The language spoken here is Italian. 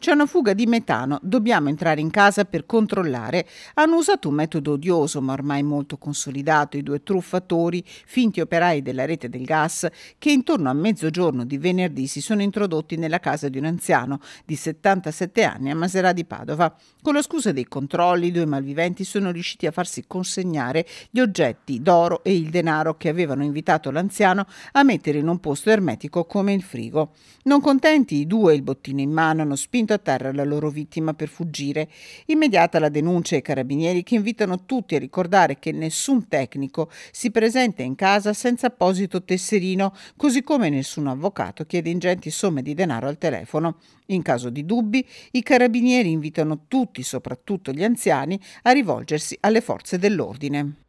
C'è una fuga di metano, dobbiamo entrare in casa per controllare. Hanno usato un metodo odioso ma ormai molto consolidato, i due truffatori, finti operai della rete del gas, che intorno a mezzogiorno di venerdì si sono introdotti nella casa di un anziano di 77 anni a Maserà di Padova. Con la scusa dei controlli, i due malviventi sono riusciti a farsi consegnare gli oggetti d'oro e il denaro che avevano invitato l'anziano a mettere in un posto ermetico come il frigo. Non contenti, i due, il bottino in mano, hanno spinto spinto a terra la loro vittima per fuggire. Immediata la denuncia ai carabinieri che invitano tutti a ricordare che nessun tecnico si presenta in casa senza apposito tesserino, così come nessun avvocato chiede ingenti somme di denaro al telefono. In caso di dubbi, i carabinieri invitano tutti, soprattutto gli anziani, a rivolgersi alle forze dell'ordine.